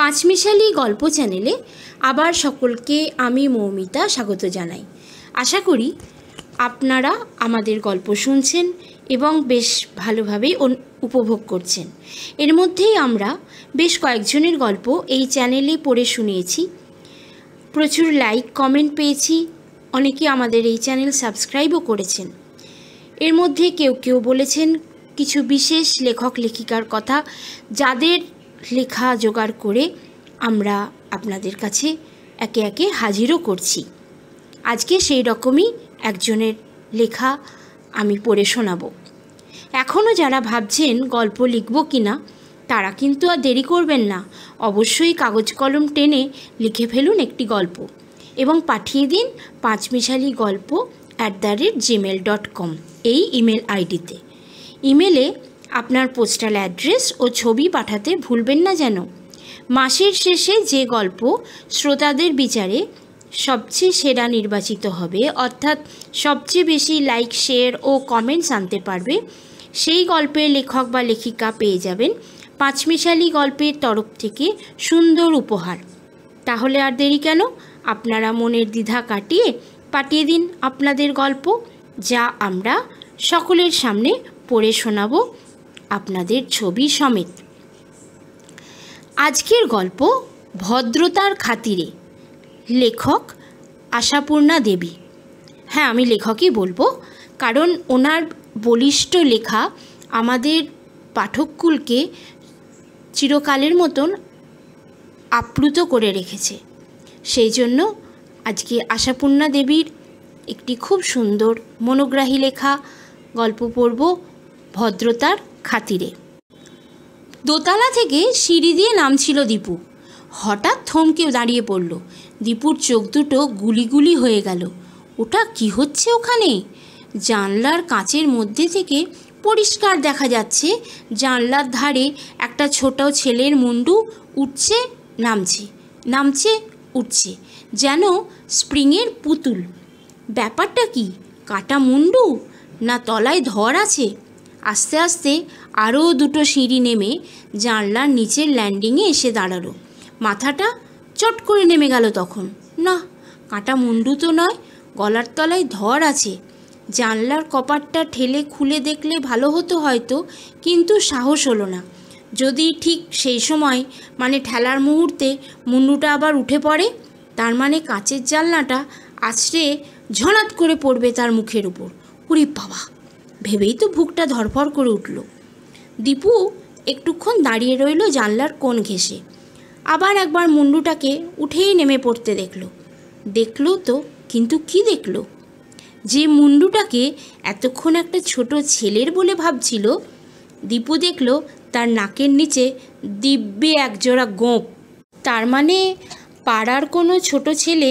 পাঁচমিশালি গল্প চ্যানেলে আবার সকলকে আমি মৌমিতা স্বাগত জানাই আশা করি আপনারা আমাদের গল্প শুনছেন এবং বেশ ভালোভাবেই উপভোগ করছেন এর মধ্যেই আমরা বেশ কয়েকজনের গল্প এই চ্যানেলে পড়ে শুনিয়েছি প্রচুর লাইক কমেন্ট পেয়েছি অনেকে আমাদের এই চ্যানেল সাবস্ক্রাইবও করেছেন এর মধ্যে কেউ কেউ বলেছেন কিছু বিশেষ লেখক লেখিকার কথা যাদের লেখা জোগাড় করে আমরা আপনাদের কাছে একে একে হাজিরও করছি আজকে সেই রকমই একজনের লেখা আমি পড়ে শোনাব এখনও যারা ভাবছেন গল্প লিখব কি না তারা কিন্তু আর দেরি করবেন না অবশ্যই কাগজ কলম টেনে লিখে ফেলুন একটি গল্প এবং পাঠিয়ে দিন পাঁচমিশালি গল্প at the rate gmail dot com এই ইমেল আইডিতে ইমেলে আপনার পোস্টাল অ্যাড্রেস ও ছবি পাঠাতে ভুলবেন না যেন মাসের শেষে যে গল্প শ্রোতাদের বিচারে সবচেয়ে সেরা নির্বাচিত হবে অর্থাৎ সবচেয়ে বেশি লাইক শেয়ার ও কমেন্টস আনতে পারবে সেই গল্পের লেখক বা লেখিকা পেয়ে যাবেন পাঁচমিশালি গল্পের তরফ থেকে সুন্দর উপহার তাহলে আর দেরি কেন আপনারা মনের দ্বিধা কাটিয়ে পাঠিয়ে দিন আপনাদের গল্প যা আমরা সকলের সামনে পড়ে শোনাবো আপনাদের ছবি সমেত আজকের গল্প ভদ্রতার খাতিরে লেখক আশাপূর্ণা দেবী হ্যাঁ আমি লেখকই বলবো কারণ ওনার বলিষ্ঠ লেখা আমাদের পাঠককুলকে চিরকালের মতন আপ্লুত করে রেখেছে সেই জন্য আজকে আশাপূর্ণা দেবীর একটি খুব সুন্দর মনোগ্রাহী লেখা গল্প পড়ব ভদ্রতার খাতিরে দোতলা থেকে সিঁড়ি দিয়ে নামছিল দীপু হঠাৎ থমকে দাঁড়িয়ে পড়ল দীপুর চোখ দুটো গুলিগুলি হয়ে গেল ওটা কি হচ্ছে ওখানে জানলার কাঁচের মধ্যে থেকে পরিষ্কার দেখা যাচ্ছে জানলার ধারে একটা ছোট ছেলের মুন্ডু উঠছে নামছে নামছে উঠছে যেন স্প্রিংয়ের পুতুল ব্যাপারটা কি কাটা মুন্ডু না তলায় ধর আছে আস্তে আস্তে আরও দুটো সিঁড়ি নেমে জানলার নিচের ল্যান্ডিংয়ে এসে দাঁড়ালো মাথাটা চট করে নেমে গেল তখন না কাঁটা মুন্ডু তো নয় গলার তলায় ধর আছে জানলার কপাটটা ঠেলে খুলে দেখলে ভালো হতো হয়তো কিন্তু সাহস হলো না যদি ঠিক সেই সময় মানে ঠেলার মুহূর্তে মুন্ডুটা আবার উঠে পড়ে তার মানে কাঁচের জানলাটা আছড়ে ঝনাত করে পড়বে তার মুখের উপর কুড়ি বাবা ভেবেই তো বুকটা ধরফর করে উঠল দীপু একটুক্ষণ দাঁড়িয়ে রইল জানলার কোণ ঘেঁষে আবার একবার মুন্ডুটাকে উঠেই নেমে পড়তে দেখল দেখল তো কিন্তু কি দেখল যে মুন্ডুটাকে এতক্ষণ একটা ছোট ছেলের বলে ভাবছিল দীপু দেখল তার নাকের নিচে দিব্যে একজোড়া গোঁপ তার মানে পাড়ার কোনো ছোট ছেলে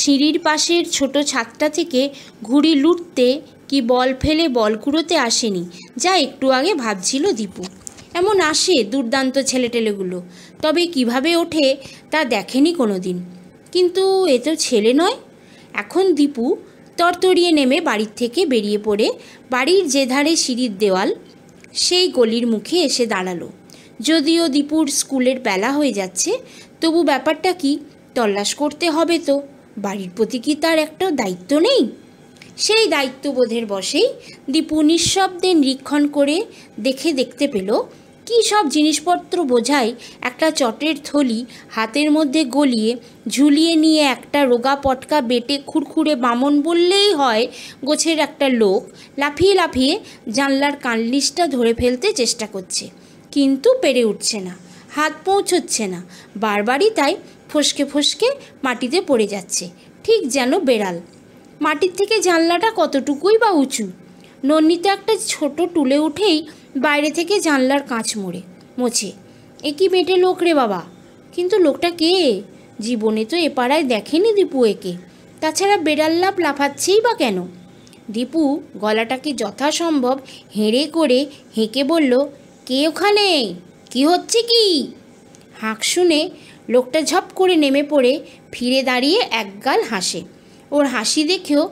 সিঁড়ির পাশের ছোট ছাদটা থেকে ঘুড়ি লুটতে কি বল ফেলে বল কুড়োতে আসেনি যা একটু আগে ভাবছিল দীপু এমন আসে দুর্দান্ত ছেলেটেলেগুলো তবে কিভাবে ওঠে তা দেখেনি কোনো দিন কিন্তু এ তো ছেলে নয় এখন দীপু তরতরিয়ে নেমে বাড়ির থেকে বেরিয়ে পড়ে বাড়ির যে ধারে সিঁড়ির দেওয়াল সেই গলির মুখে এসে দাঁড়ালো যদিও দীপুর স্কুলের বেলা হয়ে যাচ্ছে তবু ব্যাপারটা কি তল্লাশ করতে হবে তো বাড়ির প্রতি কি তার একটা দায়িত্ব নেই সেই দায়িত্ববোধের বশেই দীপু নিঃশব্দে নিরীক্ষণ করে দেখে দেখতে পেল কী সব জিনিসপত্র বোঝাই একটা চটের থলি হাতের মধ্যে গলিয়ে ঝুলিয়ে নিয়ে একটা রোগা পটকা বেটে খুরখুরে বামন বললেই হয় গোছের একটা লোক লাফিয়ে লাফিয়ে জানলার কানলিশটা ধরে ফেলতে চেষ্টা করছে কিন্তু পেরে উঠছে না হাত পৌঁছচ্ছে না বারবারই তাই ফসকে ফসকে মাটিতে পড়ে যাচ্ছে ঠিক যেন বেড়াল মাটির থেকে জানলাটা কতটুকুই বা উঁচু নন্দিত একটা ছোট টুলে উঠেই বাইরে থেকে জানলার কাঁচ মোড়ে মোছে এ কি মেটে লোক রে বাবা কিন্তু লোকটা কে জীবনে তো এ পাড়ায় দেখেনি দীপু একে তাছাড়া বেড়াল্লাপ লাফাচ্ছেই বা কেন দীপু গলাটাকে যথাসম্ভব হেঁড়ে করে হেঁকে বলল কে ওখানে কি হচ্ছে কি হাঁক শুনে লোকটা ঝপ করে নেমে পড়ে ফিরে দাঁড়িয়ে একগাল হাসে ওর হাসি দেখেও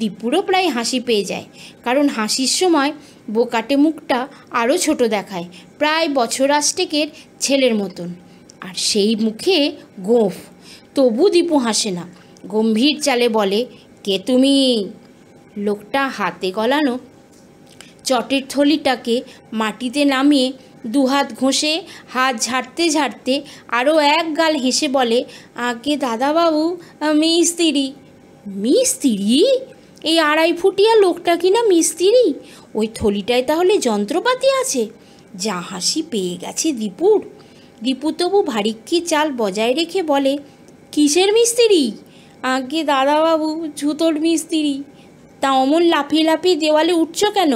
দীপুরও প্রায় হাসি পেয়ে যায় কারণ হাসির সময় বোকাটে মুখটা আরও ছোট দেখায় প্রায় বছর আষ্টেকের ছেলের মতন আর সেই মুখে গোঁফ তবু দীপু হাসে না গম্ভীর চালে বলে কে তুমি লোকটা হাতে গলানো চটের থলিটাকে মাটিতে নামিয়ে দুহাত ঘষে হাত ঝাড়তে ঝাড়তে আরও এক গাল হেসে বলে আগে দাদাবাবু আমি স্ত্রী মিস্ত্রি এই আড়াই ফুটিয়া লোকটা কি না মিস্ত্রি ওই থলিটায় তাহলে যন্ত্রপাতি আছে যা হাসি পেয়ে গেছে দীপুর দীপু তবু ভারিক্কি চাল বজায় রেখে বলে কিসের মিস্ত্রি আগে দাদাবাবু জুতোর মিস্ত্রি তা অমন লাফিয়ে লাফিয়ে দেওয়ালে উঠছ কেন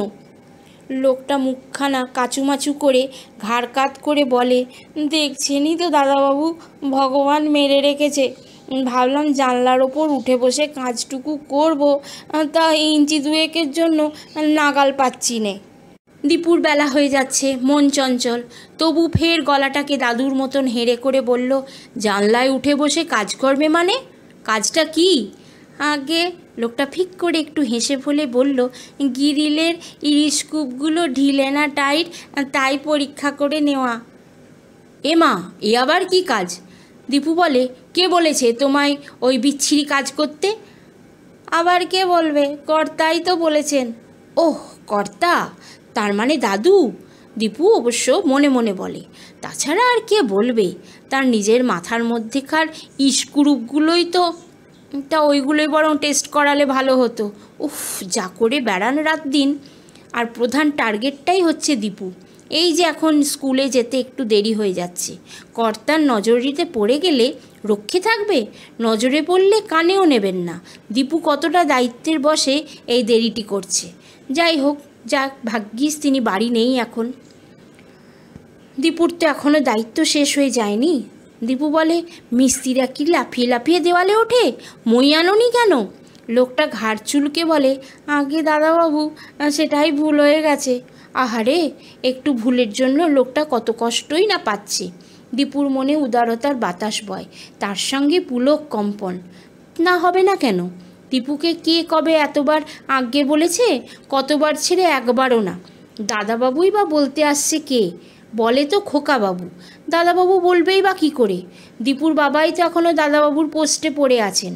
লোকটা মুখখানা কাচুমাচু করে ঘাড় কাত করে বলে দেখছেনই তো দাদাবাবু ভগবান মেরে রেখেছে ভাবলাম জানলার ওপর উঠে বসে কাজটুকু করব তা ইঞ্চি দুয়েকের জন্য নাগাল পাচ্ছি নে দীপুর বেলা হয়ে যাচ্ছে মন চঞ্চল তবু ফের গলাটাকে দাদুর মতন হেরে করে বলল জানলায় উঠে বসে কাজ করবে মানে কাজটা কি আগে লোকটা ফিক করে একটু হেসে ফলে বলল গিরিলের ইরিস্কুপগুলো ঢিলে না টাইট তাই পরীক্ষা করে নেওয়া এমা এ আবার কি কাজ দীপু বলে কে বলেছে তোমায় ওই বিচ্ছিরি কাজ করতে আবার কে বলবে কর্তাই তো বলেছেন ওহ কর্তা তার মানে দাদু দীপু অবশ্য মনে মনে বলে তাছাড়া আর কে বলবে তার নিজের মাথার মধ্যেকার ইস্কুরুপগুলোই তো তা ওইগুলোই বরং টেস্ট করালে ভালো হতো উফ যা করে বেড়ান রাত দিন আর প্রধান টার্গেটটাই হচ্ছে দীপু এই যে এখন স্কুলে যেতে একটু দেরি হয়ে যাচ্ছে কর্তার নজরিতে পড়ে গেলে রক্ষে থাকবে নজরে পড়লে কানেও নেবেন না দীপু কতটা দায়িত্বের বসে এই দেরিটি করছে যাই হোক যাক ভাগ্যিস তিনি বাড়ি নেই এখন দীপুর তো এখনও দায়িত্ব শেষ হয়ে যায়নি দীপু বলে মিস্ত্রিরা কি লাফিয়ে লাফিয়ে দেওয়ালে ওঠে মই নি কেন লোকটা ঘাড় চুলকে বলে আগে দাদাবাবু সেটাই ভুল হয়ে গেছে আহারে একটু ভুলের জন্য লোকটা কত কষ্টই না পাচ্ছে দীপুর মনে উদারতার বাতাস বয় তার সঙ্গে পুলক কম্পন না হবে না কেন দীপুকে কে কবে এতবার আগে বলেছে কতবার ছেড়ে একবারও না দাদাবাবুই বা বলতে আসছে কে বলে তো খোকাবাবু দাদাবাবু বলবেই বা কী করে দীপুর বাবাই তো এখনও দাদাবাবুর পোস্টে পড়ে আছেন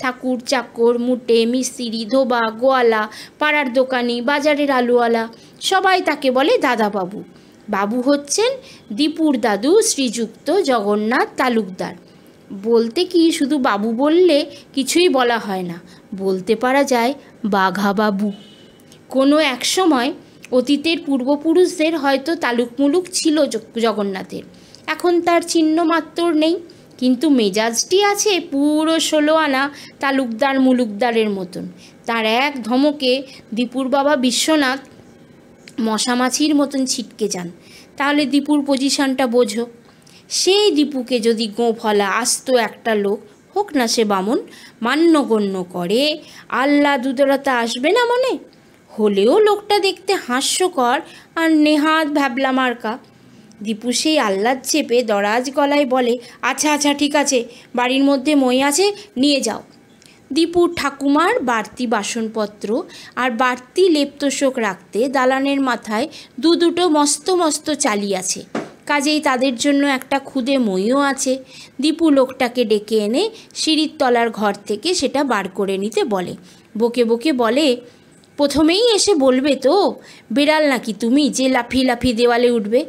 ঠাকুর চাকর মুটে মিস্ত্রি ধোবা গোয়ালা পাড়ার দোকানি বাজারের আলুওয়ালা সবাই তাকে বলে দাদাবাবু বাবু হচ্ছেন দীপুর দাদু শ্রীযুক্ত জগন্নাথ তালুকদার বলতে কি শুধু বাবু বললে কিছুই বলা হয় না বলতে পারা যায় বাঘা বাবু কোনো এক সময় অতীতের পূর্বপুরুষদের হয়তো তালুকমুলুক ছিল জগন্নাথের এখন তার চিহ্ন মাত্র নেই কিন্তু মেজাজটি আছে পুরো ষোলো আনা তালুকদার মুলুকদারের মতন তার এক ধমকে দীপুর বাবা বিশ্বনাথ মশামাছির মতন ছিটকে যান তাহলে দীপুর পজিশনটা বোঝো সেই দীপুকে যদি গোঁফলা আসত একটা লোক হোক না সে বামন মান্যগণ্য করে আল্লাহ দুদরতা আসবে না মনে হলেও লোকটা দেখতে হাস্যকর আর নেহাত ভ্যাবলা মার্কা দীপু সেই আহ্লাদ চেপে দরাজ গলায় বলে আচ্ছা আচ্ছা ঠিক আছে বাড়ির মধ্যে মই আছে নিয়ে যাও দীপু ঠাকুমার বাড়তি বাসনপত্র আর বাড়তি লেপ্তশোক রাখতে দালানের মাথায় দু দুটো মস্ত মস্ত চালি আছে কাজেই তাদের জন্য একটা খুদে মইও আছে দীপু লোকটাকে ডেকে এনে সিঁড়ির তলার ঘর থেকে সেটা বার করে নিতে বলে বকে বকে বলে প্রথমেই এসে বলবে তো বেড়াল নাকি তুমি যে লাফি লাফি দেওয়ালে উঠবে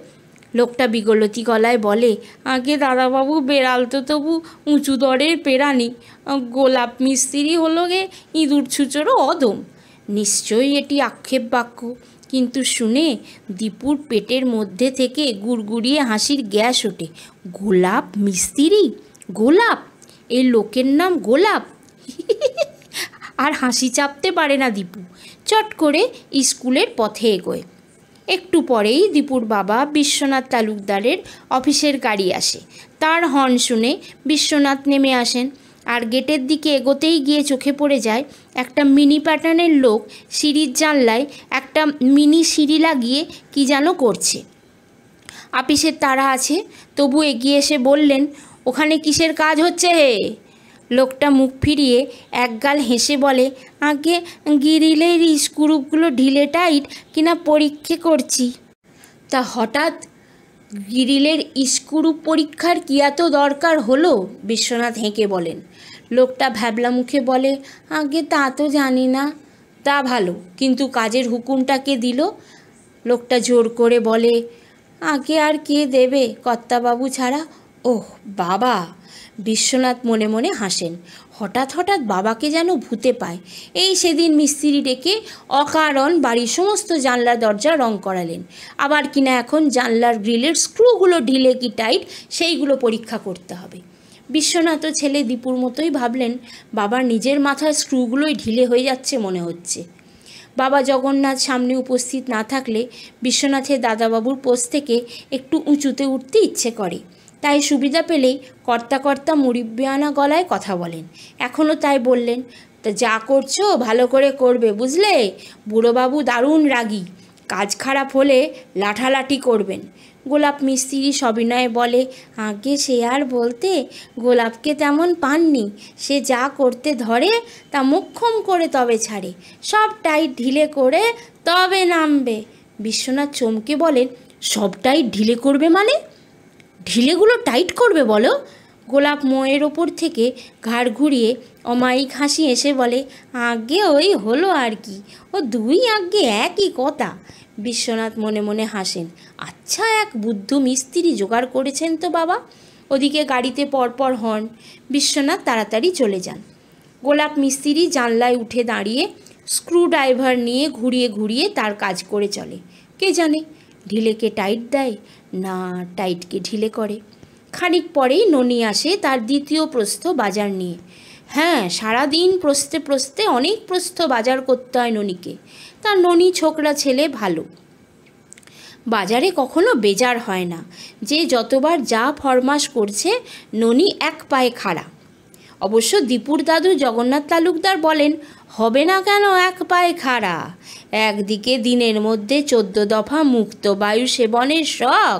লোকটা বিগলতি গলায় বলে আগে দাদাবাবু বেড়াল তো তবু উঁচু দরের পেরানি গোলাপ মিস্ত্রি হলো গে ইঁদুর ছুচোরও অদম নিশ্চয়ই এটি আক্ষেপ বাক্য কিন্তু শুনে দীপুর পেটের মধ্যে থেকে গুড়গুড়িয়ে হাসির গ্যাস ওঠে গোলাপ মিস্ত্রি গোলাপ এই লোকের নাম গোলাপ আর হাসি চাপতে পারে না দীপু চট করে স্কুলের পথে এগোয় একটু পরেই দীপুর বাবা বিশ্বনাথ তালুকদারের অফিসের গাড়ি আসে তার হর্ন শুনে বিশ্বনাথ নেমে আসেন আর গেটের দিকে এগোতেই গিয়ে চোখে পড়ে যায় একটা মিনি প্যাটার্নের লোক সিঁড়ির জানলায় একটা মিনি সিঁড়ি লাগিয়ে কি যেন করছে আপিসের তারা আছে তবু এগিয়ে এসে বললেন ওখানে কিসের কাজ হচ্ছে হে লোকটা মুখ ফিরিয়ে একগাল হেসে বলে আগে গিরিলের স্ক্রুপগুলো ঢিলে টাইট কিনা পরীক্ষা করছি তা হঠাৎ গিরিলের স্ক্রুপ পরীক্ষার কি এত দরকার হলো বিশ্বনাথ হেঁকে বলেন লোকটা ভ্যাবলা মুখে বলে আগে তা তো জানি না তা ভালো কিন্তু কাজের হুকুমটাকে দিল লোকটা জোর করে বলে আগে আর কে দেবে কর্তাবাবু ছাড়া ওহ বাবা বিশ্বনাথ মনে মনে হাসেন হঠাৎ হঠাৎ বাবাকে যেন ভূতে পায় এই সেদিন মিস্ত্রি ডেকে অকারণ বাড়ির সমস্ত জানলা দরজা রং করালেন আবার কিনা এখন জানলার গ্রিলের স্ক্রুগুলো ঢিলে কি টাইট সেইগুলো পরীক্ষা করতে হবে বিশ্বনাথ ছেলে দীপুর মতোই ভাবলেন বাবার নিজের মাথার স্ক্রুগুলোই ঢিলে হয়ে যাচ্ছে মনে হচ্ছে বাবা জগন্নাথ সামনে উপস্থিত না থাকলে বিশ্বনাথের দাদাবাবুর পোস্ট থেকে একটু উঁচুতে উঠতে ইচ্ছে করে তাই সুবিধা পেলেই কর্তাকর্তা মুড়িবিয়ানা গলায় কথা বলেন এখনও তাই বললেন তা যা করছো ভালো করে করবে বুঝলে বুড়োবাবু দারুণ রাগী কাজ খারাপ হলে লাঠালাঠি করবেন গোলাপ মিস্ত্রি সবিনয়ে বলে আগে সে আর বলতে গোলাপকে তেমন পাননি সে যা করতে ধরে তা মুখ্যম করে তবে ছাড়ে সবটাই ঢিলে করে তবে নামবে বিশ্বনাথ চমকে বলেন সবটাই ঢিলে করবে মানে ঢিলেগুলো টাইট করবে বলো গোলাপ ময়ের ওপর থেকে ঘাড় ঘুরিয়ে অমায়িক হাসি এসে বলে আগে ওই হলো আর কি ও দুই আগে একই কথা বিশ্বনাথ মনে মনে হাসেন আচ্ছা এক বুদ্ধ মিস্ত্রি জোগাড় করেছেন তো বাবা ওদিকে গাড়িতে পরপর হন বিশ্বনাথ তাড়াতাড়ি চলে যান গোলাপ মিস্ত্রি জানলায় উঠে দাঁড়িয়ে স্ক্রুড্রাইভার নিয়ে ঘুরিয়ে ঘুরিয়ে তার কাজ করে চলে কে জানে ঢিলেকে টাইট দেয় না টাইটকে ঢিলে করে খানিক পরেই ননি আসে তার দ্বিতীয় প্রস্থ বাজার নিয়ে হ্যাঁ সারাদিন প্রস্তে প্রস্তে অনেক প্রস্থ বাজার করতে হয় ননিকে তার ননি ছোকরা ছেলে ভালো বাজারে কখনো বেজার হয় না যে যতবার যা ফরমাস করছে ননি এক পায়ে খাড়া অবশ্য দীপুর দাদু জগন্নাথ তালুকদার বলেন হবে না কেন এক পায়ে খাড়া একদিকে দিনের মধ্যে চোদ্দ দফা মুক্ত বায়ু সেবনের শখ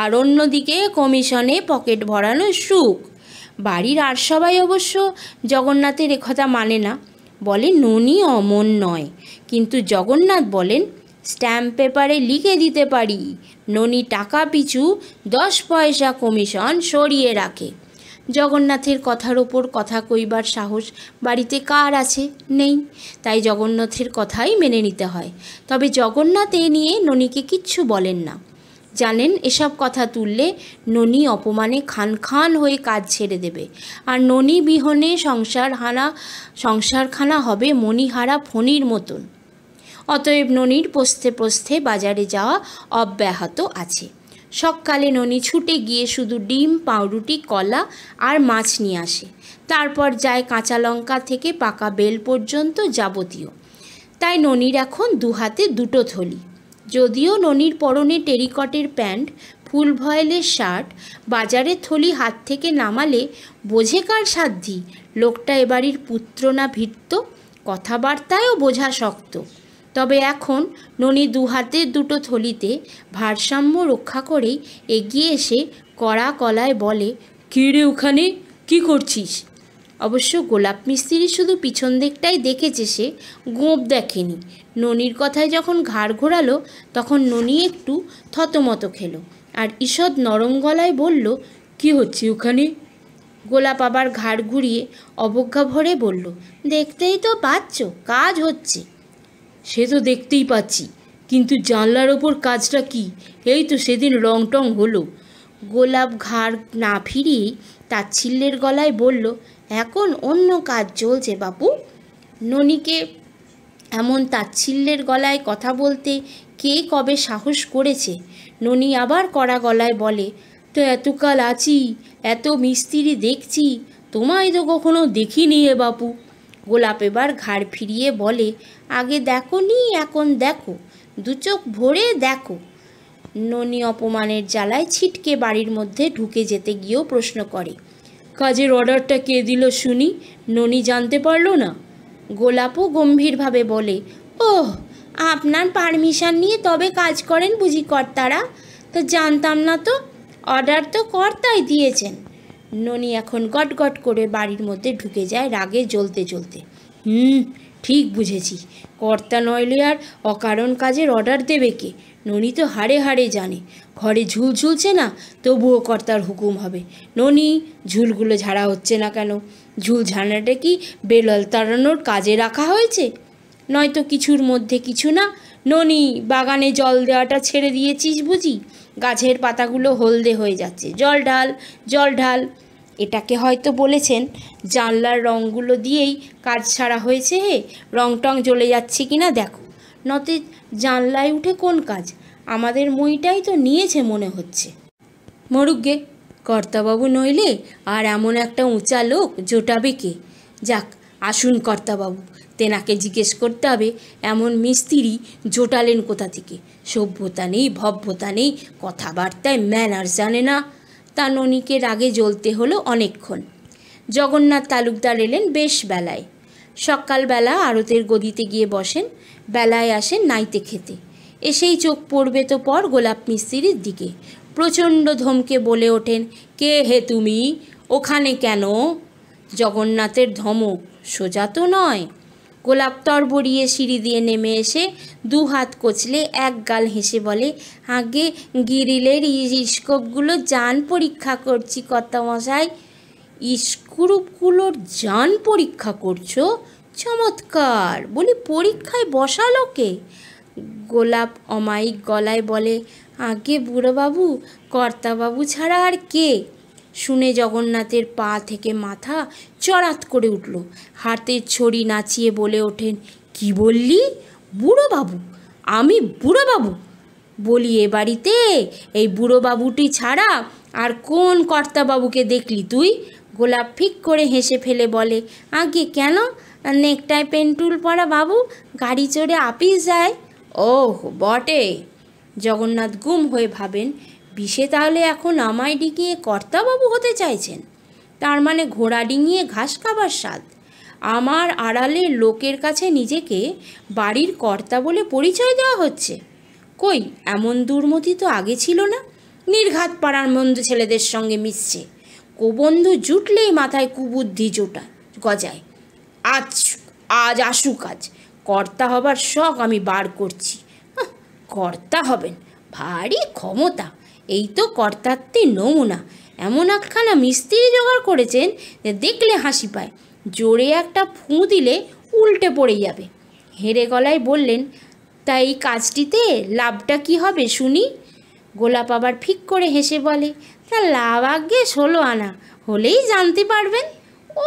আর অন্যদিকে কমিশনে পকেট ভরানোর সুখ বাড়ির আর সবাই অবশ্য জগন্নাথের একথা মানে না বলে ননি অমন নয় কিন্তু জগন্নাথ বলেন স্ট্যাম্প পেপারে লিখে দিতে পারি ননি টাকা পিছু দশ পয়সা কমিশন সরিয়ে রাখে জগন্নাথের কথার ওপর কথা কইবার সাহস বাড়িতে কার আছে নেই তাই জগন্নাথের কথাই মেনে নিতে হয় তবে জগন্নাথ এ নিয়ে ননীকে কিচ্ছু বলেন না জানেন এসব কথা তুললে ননি অপমানে খান খান হয়ে কাজ ছেড়ে দেবে আর ননি বিহনে সংসার হানা সংসারখানা হবে মণিহারা ফণির মতন অতএব ননির পোস্তে পোস্তে বাজারে যাওয়া অব্যাহত আছে সকালে ননি ছুটে গিয়ে শুধু ডিম পাউরুটি কলা আর মাছ নিয়ে আসে তারপর যায় কাঁচা লঙ্কা থেকে পাকা বেল পর্যন্ত যাবতীয় তাই ননির এখন দুহাতে দুটো থলি যদিও ননির পরনে টেরিকটের প্যান্ট ফুল ভয়েলের শার্ট বাজারের থলি হাত থেকে নামালে বোঝে কার সাধ্যি লোকটা এবাড়ির পুত্র না ভিত্ত কথাবার্তায়ও বোঝা শক্ত তবে এখন ননি দুহাতের দুটো থলিতে ভারসাম্য রক্ষা করেই এগিয়ে এসে কড়া কলায় বলে কিরে ওখানে কি করছিস অবশ্য গোলাপ মিস্ত্রি শুধু পিছন দিকটাই দেখেছে সে গোঁপ দেখেনি ননির কথায় যখন ঘাড় ঘোরালো তখন ননি একটু থতমত খেলো আর ঈষৎ নরম গলায় বলল কি হচ্ছে ওখানে গোলাপ আবার ঘাড় ঘুরিয়ে অবজ্ঞা ভরে বলল দেখতেই তো পাচ্ছ কাজ হচ্ছে সে তো দেখতেই পাচ্ছি কিন্তু জানলার ওপর কাজটা কি এই তো সেদিন রং টং হলো গোলাপ ঘাড় না ফিরিয়েই তাচ্ছিল্যের গলায় বলল এখন অন্য কাজ চলছে বাপু ননিকে এমন তাচ্ছিল্যের গলায় কথা বলতে কে কবে সাহস করেছে ননি আবার কড়া গলায় বলে তো এতকাল আছি এত মিস্ত্রি দেখছি তোমায় তো কখনো দেখিনি এ বাপু গোলাপ এবার ঘাড় ফিরিয়ে বলে আগে দেখো নি এখন দেখো দুচোখ ভরে দেখো ননি অপমানের জ্বালায় ছিটকে বাড়ির মধ্যে ঢুকে যেতে গিয়েও প্রশ্ন করে কাজের অর্ডারটা কে দিল শুনি ননি জানতে পারল না গোলাপও গম্ভীরভাবে বলে ওহ আপনার পারমিশন নিয়ে তবে কাজ করেন বুঝি কর্তারা তো জানতাম না তো অর্ডার তো কর্তাই দিয়েছেন ননি এখন গটগট করে বাড়ির মধ্যে ঢুকে যায় রাগে জ্বলতে জ্বলতে হুম ঠিক বুঝেছি কর্তা নইলে আর অকারণ কাজের অর্ডার দেবে কে ননি তো হাড়ে হাড়ে জানে ঘরে ঝুল ঝুলছে না তবুও কর্তার হুকুম হবে ননি ঝুলগুলো ঝাড়া হচ্ছে না কেন ঝুল ঝাড়াটা কি বেলল তাড়ানোর কাজে রাখা হয়েছে নয়তো কিছুর মধ্যে কিছু না ননি বাগানে জল দেওয়াটা ছেড়ে দিয়েছিস বুঝি গাছের পাতাগুলো হলদে হয়ে যাচ্ছে জল ঢাল জল ঢাল এটাকে হয়তো বলেছেন জানলার রঙগুলো দিয়েই কাজ সারা হয়েছে হে রং টং জ্বলে যাচ্ছে কি না দেখো নতে জানলায় উঠে কোন কাজ আমাদের মইটাই তো নিয়েছে মনে হচ্ছে মরুগ্গে কর্তাবাবু নইলে আর এমন একটা উঁচা লোক জোটাবে কে যাক আসুন কর্তাবাবু তেনাকে জিজ্ঞেস করতে হবে এমন মিস্ত্রি জোটালেন কোথা থেকে সভ্যতা নেই ভব্যতা নেই কথাবার্তায় ম্যানার জানে না তা ননীকে রাগে জ্বলতে হলো অনেকক্ষণ জগন্নাথ তালুকদার এলেন বেশ বেলায় সকালবেলা আড়তের গদিতে গিয়ে বসেন বেলায় আসেন নাইতে খেতে এসেই চোখ পড়বে তো পর গোলাপ মিস্ত্রির দিকে প্রচণ্ড ধমকে বলে ওঠেন কে হে তুমি ওখানে কেন জগন্নাথের ধমক সোজা তো নয় গোলাপ তরবড়িয়ে সিঁড়ি দিয়ে নেমে এসে দু হাত কচলে এক গাল হেসে বলে আগে গিরিলের ইস্কোপগুলো যান পরীক্ষা করছি কর্তামশাই ইস্কুরুপগুলোর যান পরীক্ষা করছো চমৎকার বলি পরীক্ষায় বসালোকে গোলাপ অমায়িক গলায় বলে আগে বুড়োবাবু কর্তাবাবু ছাড়া আর কে শুনে জগন্নাথের পা থেকে মাথা চড়াত করে উঠল হাতের ছড়ি নাচিয়ে বলে ওঠেন কি বললি বুড়ো বাবু আমি বুড়ো বাবু বলি এ বাড়িতে এই বুড়ো বাবুটি ছাড়া আর কোন কর্তাবাবুকে দেখলি তুই গোলাপ ফিক করে হেসে ফেলে বলে আগে কেন নেকটায় পেন্টুল পরা বাবু গাড়ি চড়ে আপিস যায় ওহ বটে জগন্নাথ গুম হয়ে ভাবেন বিষে তাহলে এখন আমায় ডিঙিয়ে কর্তাবাবু হতে চাইছেন তার মানে ঘোড়া ডিঙিয়ে ঘাস খাবার স্বাদ আমার আড়ালে লোকের কাছে নিজেকে বাড়ির কর্তা বলে পরিচয় দেওয়া হচ্ছে কই এমন দুর্মতি তো আগে ছিল না নির্ঘাত পাড়ার মন্দ ছেলেদের সঙ্গে মিশছে কোবন্ধু জুটলেই মাথায় কুবুদ্ধি জোটা গজায় আজ আজ আসুক কাজ কর্তা হবার শখ আমি বার করছি কর্তা হবেন ভারী ক্ষমতা এই তো কর্তাত্মীর নমুনা এমন একখানা মিস্ত্রি জোগাড় করেছেন যে দেখলে হাসি পায় জোরে একটা ফুঁ দিলে উল্টে পড়ে যাবে হেরে গলায় বললেন তাই এই কাজটিতে লাভটা কি হবে শুনি গোলাপ আবার ফিক করে হেসে বলে তা লাভ আগে ষোলো আনা হলেই জানতে পারবেন ও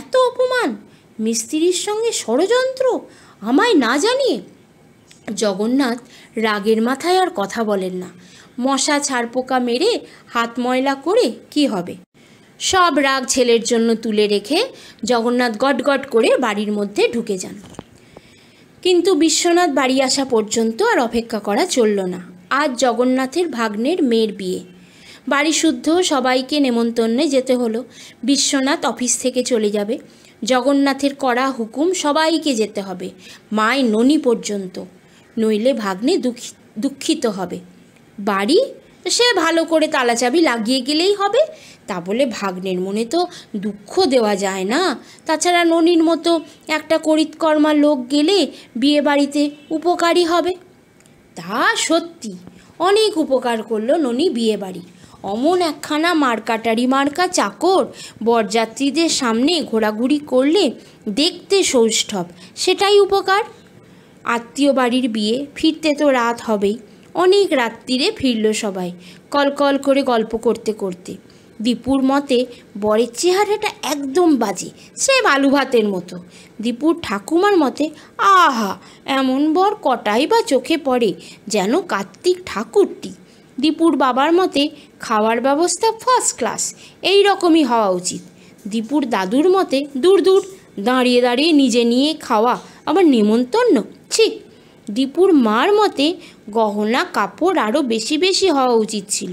এত অপমান মিস্ত্রির সঙ্গে ষড়যন্ত্র আমায় না জানিয়ে জগন্নাথ রাগের মাথায় আর কথা বলেন না মশা ছাড়পোকা মেরে হাত ময়লা করে কি হবে সব রাগ ছেলের জন্য তুলে রেখে জগন্নাথ গটগট করে বাড়ির মধ্যে ঢুকে যান কিন্তু বিশ্বনাথ বাড়ি আসা পর্যন্ত আর অপেক্ষা করা চলল না আজ জগন্নাথের ভাগ্নের মেয়ের বিয়ে বাড়ি শুদ্ধ সবাইকে নেমন্তন্নে যেতে হলো বিশ্বনাথ অফিস থেকে চলে যাবে জগন্নাথের করা হুকুম সবাইকে যেতে হবে মায় ননি পর্যন্ত নইলে ভাগ্নে দুঃখিত হবে বাড়ি সে ভালো করে তালাচাবি লাগিয়ে গেলেই হবে তা বলে ভাগ্নের মনে তো দুঃখ দেওয়া যায় না তাছাড়া ননির মতো একটা করিতকর্মা লোক গেলে বিয়ে বাড়িতে উপকারী হবে তা সত্যি অনেক উপকার করলো ননি বিয়ে বাড়ি অমন একখানা মার্কাটারি মার্কা চাকর বরযাত্রীদের সামনে ঘোরাঘুরি করলে দেখতে সৌষ্ঠব সেটাই উপকার আত্মীয় বাড়ির বিয়ে ফিরতে তো রাত হবেই অনেক রাত্রিরে ফিরল সবাই কলকল করে গল্প করতে করতে দীপুর মতে বরের চেহারাটা একদম বাজে সে আলু ভাতের মতো দীপুর ঠাকুমার মতে আহা এমন বর কটাই বা চোখে পড়ে যেন কার্তিক ঠাকুরটি দীপুর বাবার মতে খাওয়ার ব্যবস্থা ফার্স্ট ক্লাস এই রকমই হওয়া উচিত দীপুর দাদুর মতে দূর দূর দাঁড়িয়ে দাঁড়িয়ে নিজে নিয়ে খাওয়া আবার নেমন্তন্ন ঠিক দীপুর মার মতে গহনা কাপড় আরও বেশি বেশি হওয়া উচিত ছিল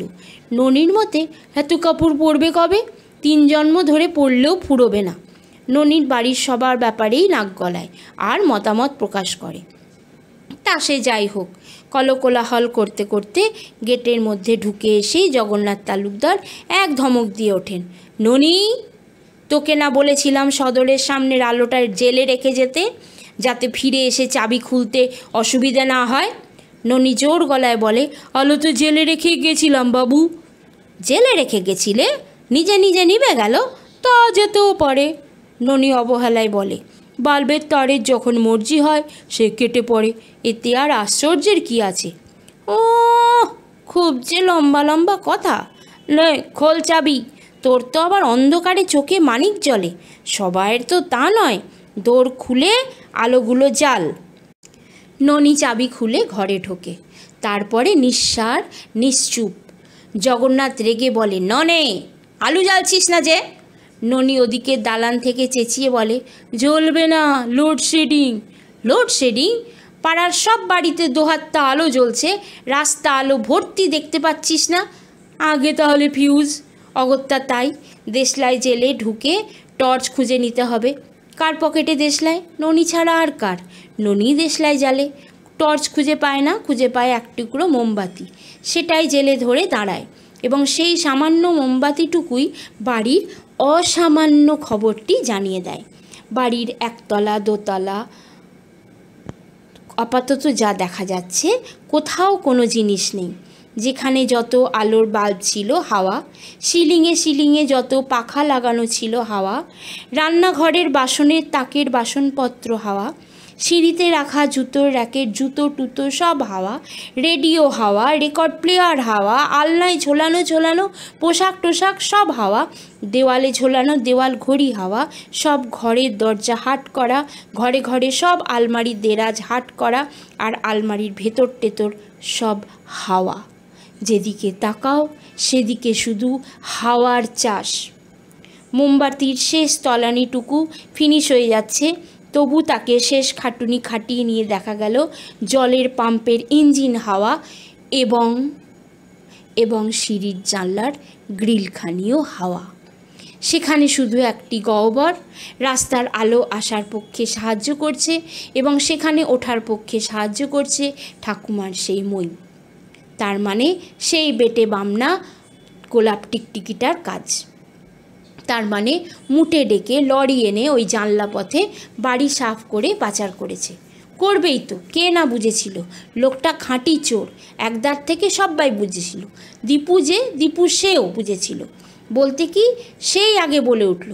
ননির মতে এত কাপড় পরবে কবে তিন জন্ম ধরে পড়লেও ফুরোবে না ননির বাড়ির সবার ব্যাপারেই নাক গলায় আর মতামত প্রকাশ করে তা সে যাই হোক কলকোলাহল করতে করতে গেটের মধ্যে ঢুকে এসেই জগন্নাথ তালুকদার এক ধমক দিয়ে ওঠেন ননি তোকে না বলেছিলাম সদরের সামনের আলোটায় জেলে রেখে যেতে যাতে ফিরে এসে চাবি খুলতে অসুবিধা না হয় ননি জোর গলায় বলে আলো তো জেলে রেখে গেছিলাম বাবু জেলে রেখে গেছিলে নিজে নিজে নিবে গেল তা যেতেও পারে ননি অবহেলায় বলে বাল্বের তরের যখন মর্জি হয় সে কেটে পড়ে এতে আর আশ্চর্যের কি আছে ও খুব যে লম্বা লম্বা কথা নয় খোল চাবি তোর তো আবার অন্ধকারে চোখে মানিক জলে সবাইয়ের তো তা নয় দৌড় খুলে আলোগুলো জাল ননি চাবি খুলে ঘরে ঢোকে তারপরে নিঃসার নিশ্চুপ জগন্নাথ রেগে বলে ননে আলু জ্বালছিস না যে ননি ওদিকে দালান থেকে চেঁচিয়ে বলে জ্বলবে না লোডশেডিং লোডশেডিং পাড়ার সব বাড়িতে দোহাত্তা আলো জ্বলছে রাস্তা আলো ভর্তি দেখতে পাচ্ছিস না আগে তাহলে ফিউজ অগত্যা তাই দেশলাই জেলে ঢুকে টর্চ খুঁজে নিতে হবে কার পকেটে দেশলাই ননি ছাড়া আর কার ননি দেশলাই জালে টর্চ খুঁজে পায় না খুঁজে পায় এক টুকরো মোমবাতি সেটাই জেলে ধরে দাঁড়ায় এবং সেই সামান্য মোমবাতিটুকুই বাড়ির অসামান্য খবরটি জানিয়ে দেয় বাড়ির একতলা দোতলা আপাতত যা দেখা যাচ্ছে কোথাও কোনো জিনিস নেই যেখানে যত আলোর বাল্ব ছিল হাওয়া সিলিংয়ে সিলিংয়ে যত পাখা লাগানো ছিল হাওয়া রান্নাঘরের বাসনের তাকের বাসনপত্র হাওয়া সিঁড়িতে রাখা জুতোর র্যাকের জুতো টুতো সব হাওয়া রেডিও হাওয়া রেকর্ড প্লেয়ার হাওয়া আলনায় ঝোলানো ঝোলানো পোশাক টোশাক সব হাওয়া দেওয়ালে ঝোলানো দেওয়াল ঘড়ি হাওয়া সব ঘরের দরজা হাট করা ঘরে ঘরে সব আলমারির দেরাজ হাট করা আর আলমারির ভেতর টেতর সব হাওয়া যেদিকে তাকাও সেদিকে শুধু হাওয়ার চাষ মোমবাতির শেষ তলানিটুকু ফিনিশ হয়ে যাচ্ছে তবু তাকে শেষ খাটুনি খাটিয়ে নিয়ে দেখা গেল জলের পাম্পের ইঞ্জিন হাওয়া এবং এবং সিঁড়ির জানলার গ্রিলখানিও হাওয়া সেখানে শুধু একটি গহ্বর রাস্তার আলো আসার পক্ষে সাহায্য করছে এবং সেখানে ওঠার পক্ষে সাহায্য করছে ঠাকুমার সেই মই তার মানে সেই বেটে বামনা গোলাপ টিকটিকিটার কাজ তার মানে মুটে ডেকে লরি এনে ওই জানলা পথে বাড়ি সাফ করে পাচার করেছে করবেই তো কে না বুঝেছিল লোকটা খাঁটি চোর একদার থেকে সবাই বুঝেছিল দীপু যে দীপু সেও বুঝেছিল বলতে কি সেই আগে বলে উঠল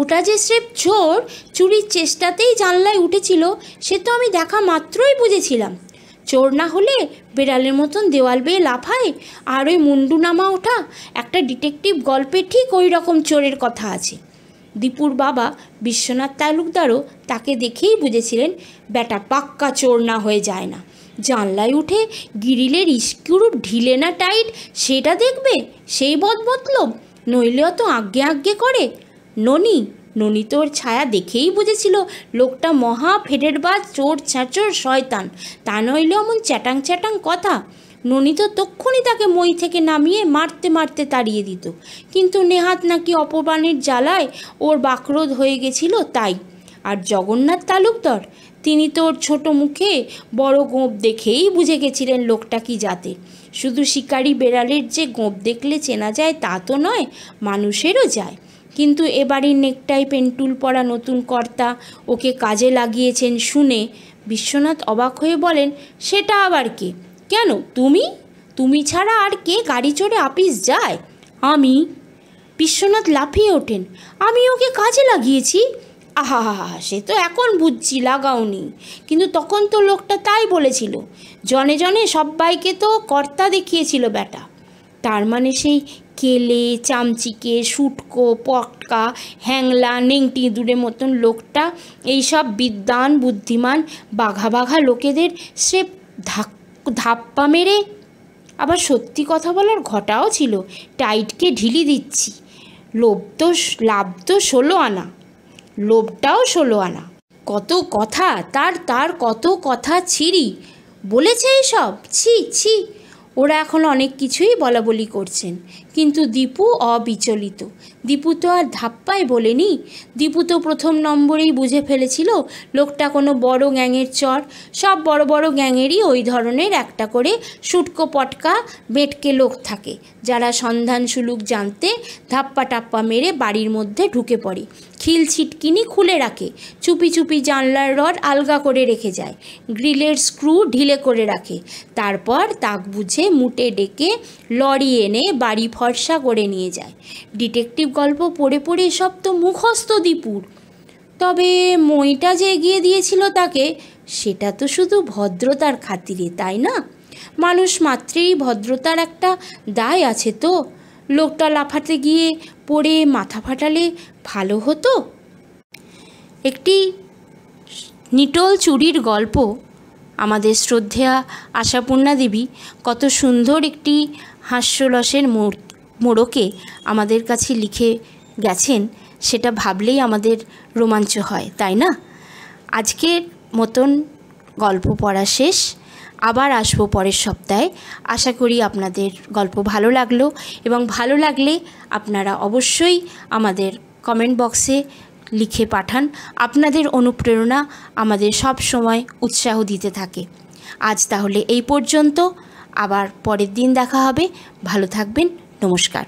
ওটা যে স্রেফ চোর চুরির চেষ্টাতেই জানলায় উঠেছিল সে তো আমি দেখা মাত্রই বুঝেছিলাম চোর না হলে বেড়ালের মতন দেওয়াল বেয়ে লাফায় আর ওই মুন্ডু নামা ওঠা একটা ডিটেকটিভ গল্পে ঠিক ওই রকম চোরের কথা আছে দীপুর বাবা বিশ্বনাথ তালুকদারও তাকে দেখেই বুঝেছিলেন ব্যাটা পাক্কা চোর না হয়ে যায় না জানলায় উঠে গিরিলের ইস্কুর ঢিলে না টাইট সেটা দেখবে সেই বদমতলব নইলে অত আজ্ঞে আজ্ঞে করে ননি ননিতর ছায়া দেখেই বুঝেছিল লোকটা মহা ফেডের বাজ চোর ছ্যাঁচোর শয়তান তা নইলে অমন চ্যাটাং চ্যাটাং কথা ননিত তো তক্ষণই তাকে মই থেকে নামিয়ে মারতে মারতে তাড়িয়ে দিত কিন্তু নেহাত নাকি অপমানের জ্বালায় ওর বাক্রোধ হয়ে গেছিল তাই আর জগন্নাথ তালুকদার তিনি তোর ছোট মুখে বড় গোঁপ দেখেই বুঝে গেছিলেন লোকটা কি যাতে শুধু শিকারি বেড়ালের যে গোঁপ দেখলে চেনা যায় তা তো নয় মানুষেরও যায় কিন্তু এবারই নেকটাই পেন্টুল পরা নতুন কর্তা ওকে কাজে লাগিয়েছেন শুনে বিশ্বনাথ অবাক হয়ে বলেন সেটা আবার কে কেন তুমি তুমি ছাড়া আর কে গাড়ি চড়ে আপিস যায় আমি বিশ্বনাথ লাফিয়ে ওঠেন আমি ওকে কাজে লাগিয়েছি আহা হা সে তো এখন বুঝছি লাগাওনি কিন্তু তখন তো লোকটা তাই বলেছিল জনে জনে সব্বাইকে তো কর্তা দেখিয়েছিল বেটা তার মানে সেই কেলে চামচিকে শুটকো পটকা হ্যাংলা নেংটি দূরের মতন লোকটা এইসব বিদ্যান বুদ্ধিমান বাঘা বাঘা লোকেদের সে ধাক ধাপ্পা মেরে আবার সত্যি কথা বলার ঘটাও ছিল টাইটকে ঢিলি দিচ্ছি লোভ তো লাভ তো ষোলো আনা লোভটাও ষোলো আনা কত কথা তার তার কত কথা ছিরি বলেছে এইসব ছি ছি ওরা এখন অনেক কিছুই বলা বলি করছেন কিন্তু দীপু অবিচলিত দীপু তো আর ধাপ্পায় বলেনি দীপু তো প্রথম নম্বরেই বুঝে ফেলেছিল লোকটা কোনো বড় গ্যাংয়ের চর সব বড় বড় গ্যাংয়েরই ওই ধরনের একটা করে সুটকো পটকা বেটকে লোক থাকে যারা সন্ধান সুলুক জানতে ধাপ্পা টাপ্পা মেরে বাড়ির মধ্যে ঢুকে পড়ে খিল ছিটকিনি খুলে রাখে চুপি চুপি জানলার রড আলগা করে রেখে যায় গ্রিলের স্ক্রু ঢিলে করে রাখে তারপর তাক বুঝে মুটে ডেকে লরি এনে বাড়ি ফর্সা করে নিয়ে যায় ডিটেকটিভ গল্প পড়ে পড়ে সব তো মুখস্থ দীপুর তবে মইটা যে এগিয়ে দিয়েছিল তাকে সেটা তো শুধু ভদ্রতার খাতিরে তাই না মানুষ মাত্রেই ভদ্রতার একটা দায় আছে তো লোকটা লাফাতে গিয়ে পড়ে মাথা ফাটালে ভালো হতো একটি নিটল চুরির গল্প আমাদের শ্রদ্ধেয়া আশাপূর্ণা দেবী কত সুন্দর একটি হাস্যরসের মোড়কে আমাদের কাছে লিখে গেছেন সেটা ভাবলেই আমাদের রোমাঞ্চ হয় তাই না আজকের মতন গল্প পড়া শেষ আবার আসবো পরের সপ্তাহে আশা করি আপনাদের গল্প ভালো লাগলো এবং ভালো লাগলে আপনারা অবশ্যই আমাদের কমেন্ট বক্সে লিখে পাঠান আপনাদের অনুপ্রেরণা আমাদের সব সময় উৎসাহ দিতে থাকে আজ তাহলে এই পর্যন্ত আবার পরের দিন দেখা হবে ভালো থাকবেন নমস্কার